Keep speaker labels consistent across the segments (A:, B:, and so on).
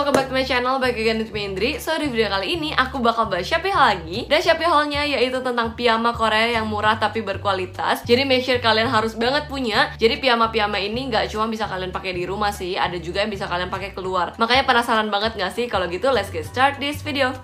A: welcome back to my channel, balik again with me Indri So di video kali ini aku bakal bahas Shopee haul lagi Dan Shopee haulnya yaitu tentang piyama Korea yang murah tapi berkualitas Jadi make sure kalian harus banget punya Jadi piyama-piyama ini nggak cuma bisa kalian pakai di rumah sih Ada juga yang bisa kalian pakai keluar Makanya penasaran banget nggak sih? Kalau gitu let's get start this video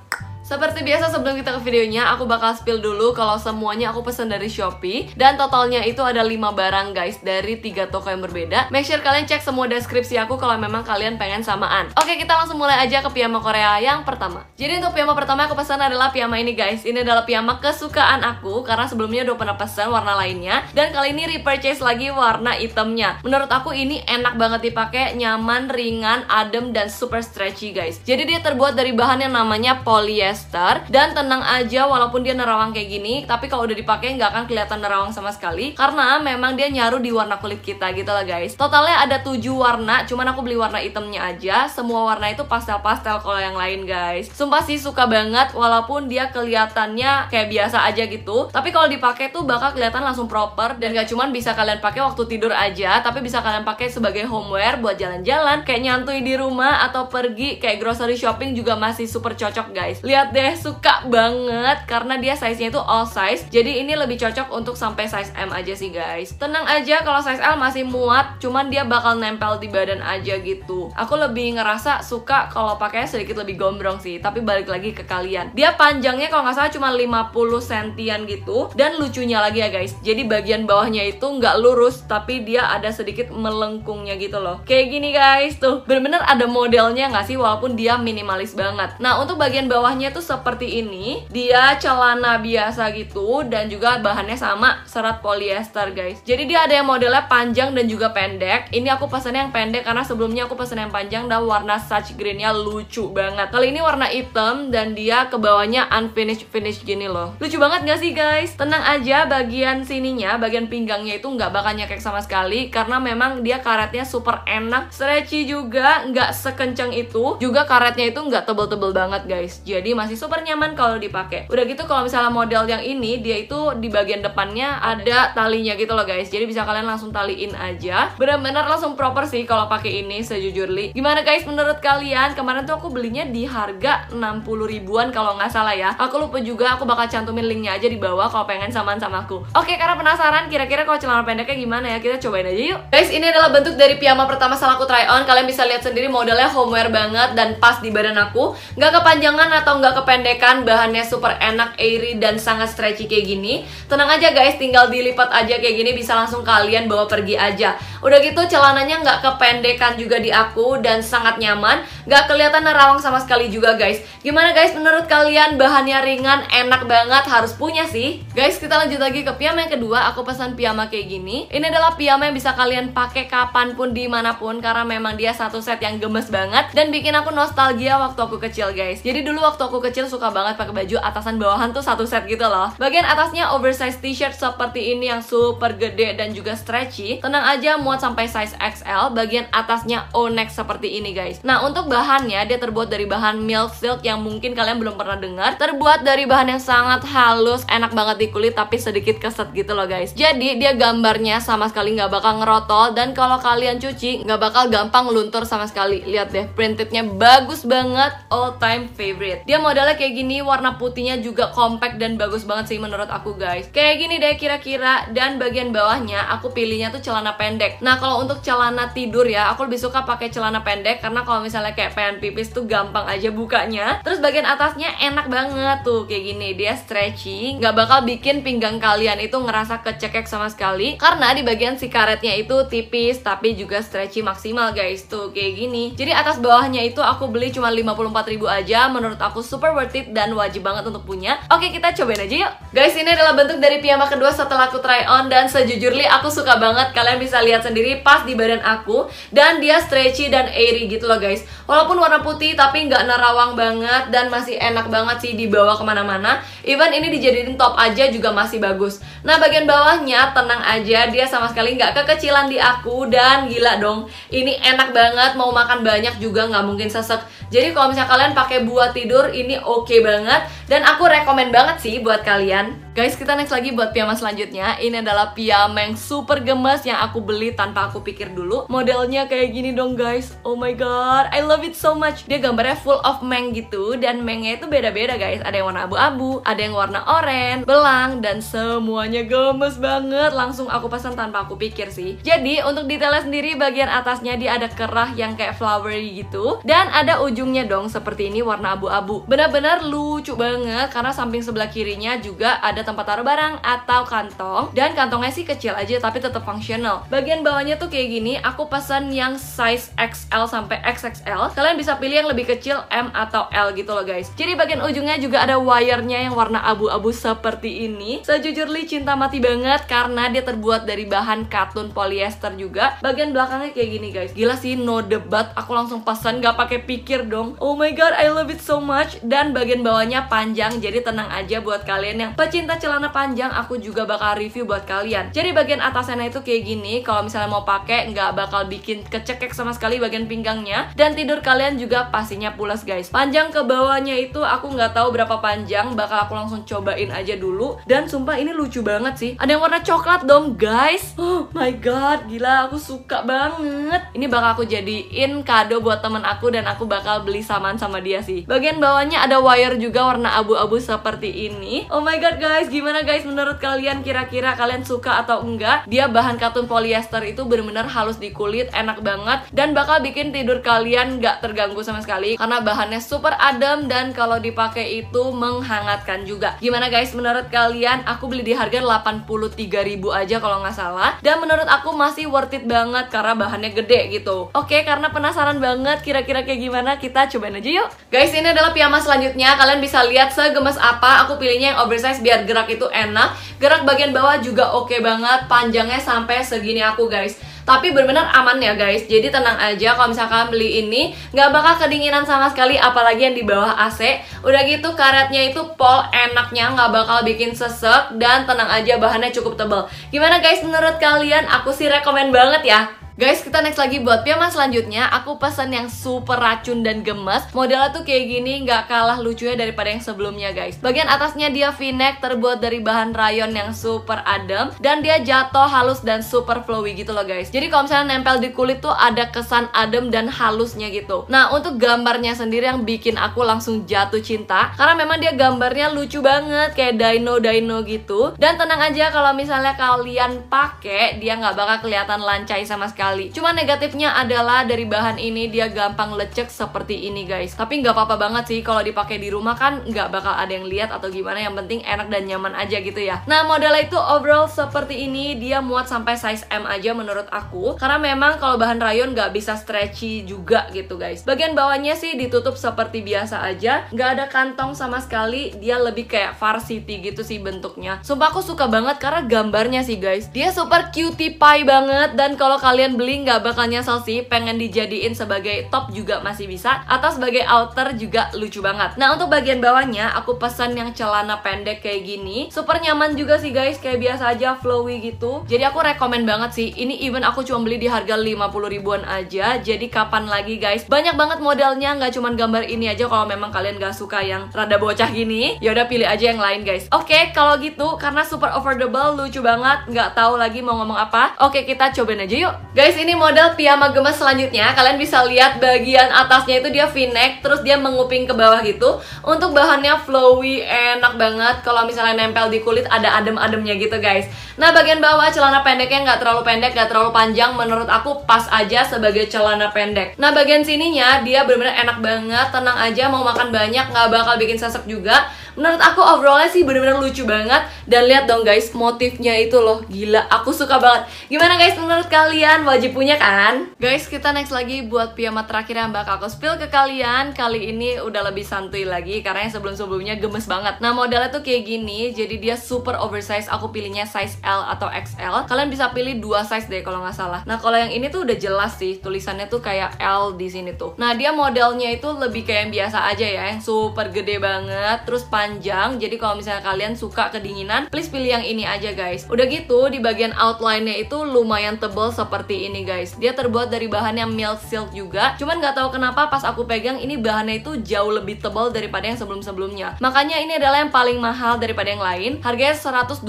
A: seperti biasa sebelum kita ke videonya, aku bakal spill dulu kalau semuanya aku pesan dari Shopee dan totalnya itu ada 5 barang guys dari 3 toko yang berbeda. Make sure kalian cek semua deskripsi aku kalau memang kalian pengen samaan. Oke, kita langsung mulai aja ke piyama Korea yang pertama. Jadi untuk piyama pertama aku pesan adalah piyama ini guys. Ini adalah piyama kesukaan aku karena sebelumnya udah pernah pesan warna lainnya dan kali ini repurchase lagi warna itemnya. Menurut aku ini enak banget dipakai, nyaman, ringan, adem dan super stretchy guys. Jadi dia terbuat dari bahan yang namanya polyester tester dan tenang aja walaupun dia nerawang kayak gini tapi kalau udah dipakai nggak akan kelihatan nerawang sama sekali karena memang dia nyaru di warna kulit kita gitu lah guys totalnya ada 7 warna cuman aku beli warna hitamnya aja semua warna itu pastel-pastel kalau yang lain guys sumpah sih suka banget walaupun dia kelihatannya kayak biasa aja gitu tapi kalau dipakai tuh bakal kelihatan langsung proper dan gak cuman bisa kalian pakai waktu tidur aja tapi bisa kalian pakai sebagai homeware buat jalan-jalan kayak nyantui di rumah atau pergi kayak grocery shopping juga masih super cocok guys lihat banget deh, suka banget karena dia size-nya itu all size. Jadi ini lebih cocok untuk sampai size M aja sih guys. Tenang aja kalau size L masih muat, cuman dia bakal nempel di badan aja gitu. Aku lebih ngerasa suka kalau pakai sedikit lebih gombrong sih, tapi balik lagi ke kalian. Dia panjangnya kalau nggak salah cuma 50 sentian gitu dan lucunya lagi ya guys. Jadi bagian bawahnya itu nggak lurus tapi dia ada sedikit melengkungnya gitu loh. Kayak gini guys, tuh bener-bener ada modelnya nggak sih walaupun dia minimalis banget. Nah untuk bagian bawahnya itu seperti ini. Dia celana biasa gitu dan juga bahannya sama serat polyester guys. Jadi dia ada yang modelnya panjang dan juga pendek. Ini aku pesannya yang pendek karena sebelumnya aku pesen yang panjang dan warna such greennya lucu banget. Kali ini warna hitam dan dia ke bawahnya unfinished finish gini loh. Lucu banget gak sih guys? Tenang aja bagian sininya, bagian pinggangnya itu nggak bakal nyekek sama sekali karena memang dia karetnya super enak, stretchy juga, nggak sekencang itu. Juga karetnya itu nggak tebel-tebel banget guys. Jadi masih masih super nyaman kalau dipakai udah gitu kalau misalnya model yang ini dia itu di bagian depannya ada talinya gitu loh guys jadi bisa kalian langsung taliin aja benar-benar langsung proper sih kalau pakai ini sejujurly gimana guys menurut kalian kemarin tuh aku belinya di harga 60 ribuan kalau nggak salah ya aku lupa juga aku bakal cantumin linknya aja di bawah kalau pengen samaan sama aku oke karena penasaran kira-kira kalau celana pendeknya gimana ya kita cobain aja yuk guys ini adalah bentuk dari piyama pertama salah aku try on kalian bisa lihat sendiri modelnya homeware banget dan pas di badan aku nggak kepanjangan atau nggak kependekan, bahannya super enak, airy, dan sangat stretchy kayak gini. Tenang aja guys, tinggal dilipat aja kayak gini, bisa langsung kalian bawa pergi aja. Udah gitu celananya nggak kependekan juga di aku, dan sangat nyaman. Nggak kelihatan nerawang sama sekali juga guys. Gimana guys, menurut kalian bahannya ringan, enak banget, harus punya sih. Guys, kita lanjut lagi ke piyama yang kedua. Aku pesan piyama kayak gini. Ini adalah piyama yang bisa kalian pakai kapanpun, dimanapun, karena memang dia satu set yang gemes banget. Dan bikin aku nostalgia waktu aku kecil guys. Jadi dulu waktu aku aku kecil suka banget pakai baju atasan bawahan tuh satu set gitu loh. Bagian atasnya oversized t-shirt seperti ini yang super gede dan juga stretchy. Tenang aja muat sampai size XL. Bagian atasnya O-neck seperti ini guys. Nah untuk bahannya dia terbuat dari bahan milk silk yang mungkin kalian belum pernah dengar. Terbuat dari bahan yang sangat halus, enak banget di kulit tapi sedikit keset gitu loh guys. Jadi dia gambarnya sama sekali nggak bakal ngerotol dan kalau kalian cuci nggak bakal gampang luntur sama sekali. Lihat deh printednya bagus banget, all time favorite. Dia modelnya kayak gini, warna putihnya juga compact dan bagus banget sih menurut aku guys. Kayak gini deh kira-kira dan bagian bawahnya aku pilihnya tuh celana pendek. Nah, kalau untuk celana tidur ya, aku lebih suka pakai celana pendek karena kalau misalnya kayak pengen pipis tuh gampang aja bukanya. Terus bagian atasnya enak banget tuh kayak gini, dia stretchy, nggak bakal bikin pinggang kalian itu ngerasa kecekek sama sekali karena di bagian si karetnya itu tipis tapi juga stretchy maksimal guys tuh kayak gini. Jadi atas bawahnya itu aku beli cuma 54.000 aja menurut aku super worth it dan wajib banget untuk punya. Oke, kita cobain aja yuk. Guys, ini adalah bentuk dari piyama kedua setelah aku try on dan sejujurly aku suka banget. Kalian bisa lihat sendiri pas di badan aku dan dia stretchy dan airy gitu loh guys. Walaupun warna putih tapi nggak nerawang banget dan masih enak banget sih dibawa kemana-mana. Even ini dijadiin top aja juga masih bagus. Nah, bagian bawahnya tenang aja, dia sama sekali nggak kekecilan di aku dan gila dong. Ini enak banget, mau makan banyak juga nggak mungkin sesek. Jadi kalau misalnya kalian pakai buat tidur, ini ini oke okay banget dan aku rekomen banget sih buat kalian Guys, kita next lagi buat piyama selanjutnya. Ini adalah piyama yang super gemes yang aku beli tanpa aku pikir dulu. Modelnya kayak gini dong, guys. Oh my god, I love it so much. Dia gambarnya full of meng gitu dan mengnya itu beda-beda, guys. Ada yang warna abu-abu, ada yang warna oranye, belang dan semuanya gemes banget. Langsung aku pesan tanpa aku pikir sih. Jadi, untuk detailnya sendiri bagian atasnya dia ada kerah yang kayak flowery gitu dan ada ujungnya dong seperti ini warna abu-abu. Benar-benar lucu banget karena samping sebelah kirinya juga ada tempat taruh barang atau kantong dan kantongnya sih kecil aja tapi tetap fungsional bagian bawahnya tuh kayak gini aku pesan yang size XL sampai XXL kalian bisa pilih yang lebih kecil M atau L gitu loh guys jadi bagian ujungnya juga ada wirenya yang warna abu-abu seperti ini Sejujurnya cinta mati banget karena dia terbuat dari bahan katun polyester juga bagian belakangnya kayak gini guys gila sih no debat aku langsung pesan gak pakai pikir dong oh my god I love it so much dan bagian bawahnya panjang jadi tenang aja buat kalian yang pecinta celana panjang aku juga bakal review buat kalian jadi bagian atasnya itu kayak gini kalau misalnya mau pakai nggak bakal bikin kecekek sama sekali bagian pinggangnya dan tidur kalian juga pastinya pulas guys panjang ke bawahnya itu aku nggak tahu berapa panjang bakal aku langsung cobain aja dulu dan sumpah ini lucu banget sih ada yang warna coklat dong guys oh my god gila aku suka banget ini bakal aku jadiin kado buat temen aku dan aku bakal beli saman sama dia sih bagian bawahnya ada wire juga warna abu-abu seperti ini oh my god guys guys, gimana guys menurut kalian kira-kira kalian suka atau enggak? Dia bahan katun polyester itu benar-benar halus di kulit, enak banget dan bakal bikin tidur kalian nggak terganggu sama sekali karena bahannya super adem dan kalau dipakai itu menghangatkan juga. Gimana guys menurut kalian? Aku beli di harga 83.000 aja kalau nggak salah dan menurut aku masih worth it banget karena bahannya gede gitu. Oke, karena penasaran banget kira-kira kayak gimana kita cobain aja yuk. Guys, ini adalah piyama selanjutnya. Kalian bisa lihat segemes apa aku pilihnya yang oversize biar gerak itu enak gerak bagian bawah juga oke banget panjangnya sampai segini aku guys tapi benar-benar aman ya guys jadi tenang aja kalau misalkan beli ini nggak bakal kedinginan sama sekali apalagi yang di bawah AC udah gitu karetnya itu pol enaknya nggak bakal bikin sesek dan tenang aja bahannya cukup tebal gimana guys menurut kalian aku sih rekomen banget ya Guys, kita next lagi buat piyama selanjutnya. Aku pesan yang super racun dan gemes. Modelnya tuh kayak gini, nggak kalah lucunya daripada yang sebelumnya, guys. Bagian atasnya dia v-neck terbuat dari bahan rayon yang super adem dan dia jatuh halus dan super flowy gitu loh, guys. Jadi kalau misalnya nempel di kulit tuh ada kesan adem dan halusnya gitu. Nah, untuk gambarnya sendiri yang bikin aku langsung jatuh cinta karena memang dia gambarnya lucu banget kayak dino-dino gitu. Dan tenang aja kalau misalnya kalian pakai, dia nggak bakal kelihatan lancai sama sekali sekali. Cuma negatifnya adalah dari bahan ini dia gampang lecek seperti ini guys. Tapi nggak apa-apa banget sih kalau dipakai di rumah kan nggak bakal ada yang lihat atau gimana. Yang penting enak dan nyaman aja gitu ya. Nah modelnya itu overall seperti ini dia muat sampai size M aja menurut aku. Karena memang kalau bahan rayon nggak bisa stretchy juga gitu guys. Bagian bawahnya sih ditutup seperti biasa aja. Nggak ada kantong sama sekali. Dia lebih kayak varsity gitu sih bentuknya. Sumpah aku suka banget karena gambarnya sih guys. Dia super cutie pie banget dan kalau kalian beli nggak bakal nyesel sih pengen dijadiin sebagai top juga masih bisa atau sebagai outer juga lucu banget nah untuk bagian bawahnya aku pesan yang celana pendek kayak gini super nyaman juga sih guys kayak biasa aja flowy gitu jadi aku rekomen banget sih ini even aku cuma beli di harga 50 ribuan aja jadi kapan lagi guys banyak banget modelnya nggak cuman gambar ini aja kalau memang kalian gak suka yang rada bocah gini yaudah pilih aja yang lain guys oke okay, kalau gitu karena super affordable lucu banget nggak tahu lagi mau ngomong apa oke okay, kita cobain aja yuk guys guys, ini model piyama gemes selanjutnya. Kalian bisa lihat bagian atasnya itu dia v-neck, terus dia menguping ke bawah gitu. Untuk bahannya flowy, enak banget. Kalau misalnya nempel di kulit ada adem-ademnya gitu guys. Nah, bagian bawah celana pendeknya nggak terlalu pendek, nggak terlalu panjang. Menurut aku pas aja sebagai celana pendek. Nah, bagian sininya dia benar-benar enak banget, tenang aja, mau makan banyak, nggak bakal bikin sesek juga menurut aku overallnya sih bener-bener lucu banget dan lihat dong guys motifnya itu loh gila aku suka banget gimana guys menurut kalian wajib punya kan guys kita next lagi buat piyama terakhir yang bakal aku spill ke kalian kali ini udah lebih santuy lagi karena yang sebelum-sebelumnya gemes banget nah modelnya tuh kayak gini jadi dia super oversize aku pilihnya size L atau XL kalian bisa pilih dua size deh kalau nggak salah nah kalau yang ini tuh udah jelas sih tulisannya tuh kayak L di sini tuh nah dia modelnya itu lebih kayak yang biasa aja ya super gede banget terus panjang panjang jadi kalau misalnya kalian suka kedinginan please pilih yang ini aja guys udah gitu di bagian outline-nya itu lumayan tebal seperti ini guys dia terbuat dari bahan yang milk silk juga cuman nggak tahu kenapa pas aku pegang ini bahannya itu jauh lebih tebal daripada yang sebelum-sebelumnya makanya ini adalah yang paling mahal daripada yang lain harganya 112.000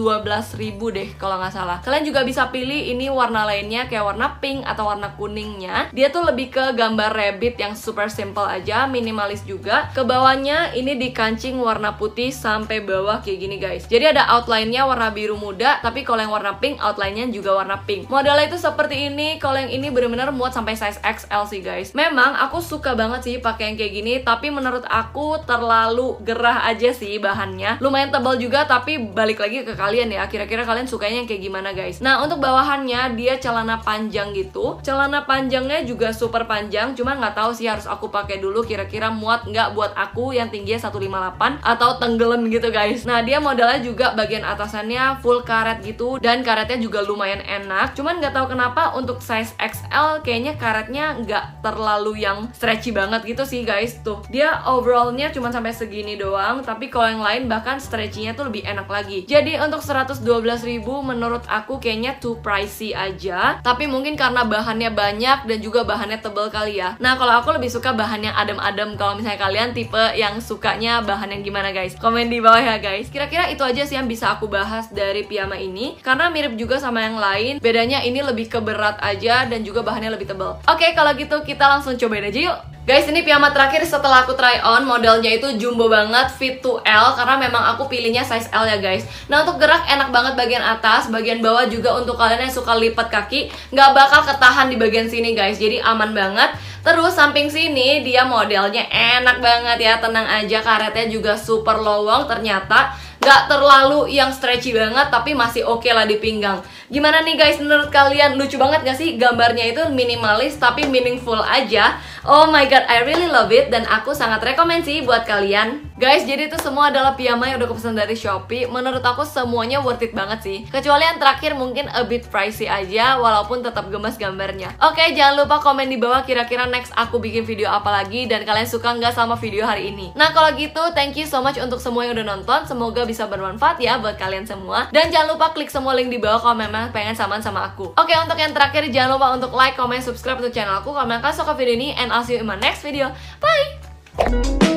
A: deh kalau nggak salah kalian juga bisa pilih ini warna lainnya kayak warna pink atau warna kuningnya dia tuh lebih ke gambar rabbit yang super simple aja minimalis juga Kebawahnya bawahnya ini dikancing warna putih putih sampai bawah kayak gini guys jadi ada outline-nya warna biru muda tapi kalau yang warna pink outline-nya juga warna pink modelnya itu seperti ini kalau yang ini bener-bener muat sampai size XL sih guys memang aku suka banget sih pakai yang kayak gini tapi menurut aku terlalu gerah aja sih bahannya lumayan tebal juga tapi balik lagi ke kalian ya kira-kira kalian sukanya yang kayak gimana guys nah untuk bawahannya dia celana panjang gitu celana panjangnya juga super panjang cuma nggak tahu sih harus aku pakai dulu kira-kira muat nggak buat aku yang tingginya 158 atau tenggelam gitu guys nah dia modelnya juga bagian atasannya full karet gitu dan karetnya juga lumayan enak cuman nggak tahu kenapa untuk size XL kayaknya karetnya nggak terlalu yang stretchy banget gitu sih guys tuh dia overallnya cuma sampai segini doang tapi kalau yang lain bahkan nya tuh lebih enak lagi jadi untuk 112.000 menurut aku kayaknya too pricey aja tapi mungkin karena bahannya banyak dan juga bahannya tebel kali ya nah kalau aku lebih suka bahan yang adem-adem kalau misalnya kalian tipe yang sukanya bahan yang gimana guys guys komen di bawah ya guys kira-kira itu aja sih yang bisa aku bahas dari piyama ini karena mirip juga sama yang lain bedanya ini lebih keberat aja dan juga bahannya lebih tebal oke kalau gitu kita langsung cobain aja yuk Guys, ini piyama terakhir setelah aku try on, modelnya itu jumbo banget, fit to L, karena memang aku pilihnya size L ya guys. Nah, untuk gerak enak banget bagian atas, bagian bawah juga untuk kalian yang suka lipat kaki, nggak bakal ketahan di bagian sini guys, jadi aman banget. Terus samping sini dia modelnya enak banget ya, tenang aja karetnya juga super lowong ternyata Gak terlalu yang stretchy banget tapi masih oke okay lah di pinggang Gimana nih guys menurut kalian lucu banget gak sih gambarnya itu minimalis tapi meaningful aja Oh my god I really love it dan aku sangat rekomensi buat kalian Guys, jadi itu semua adalah piyama yang udah kepesan dari Shopee. Menurut aku semuanya worth it banget sih. Kecuali yang terakhir mungkin a bit pricey aja, walaupun tetap gemas gambarnya. Oke, jangan lupa komen di bawah kira-kira next aku bikin video apa lagi dan kalian suka nggak sama video hari ini. Nah, kalau gitu thank you so much untuk semua yang udah nonton. Semoga bisa bermanfaat ya buat kalian semua. Dan jangan lupa klik semua link di bawah kalau memang pengen saman sama aku. Oke, untuk yang terakhir jangan lupa untuk like, comment, subscribe untuk channel aku. Kalau kalian suka video ini and I'll see you in my next video. Bye!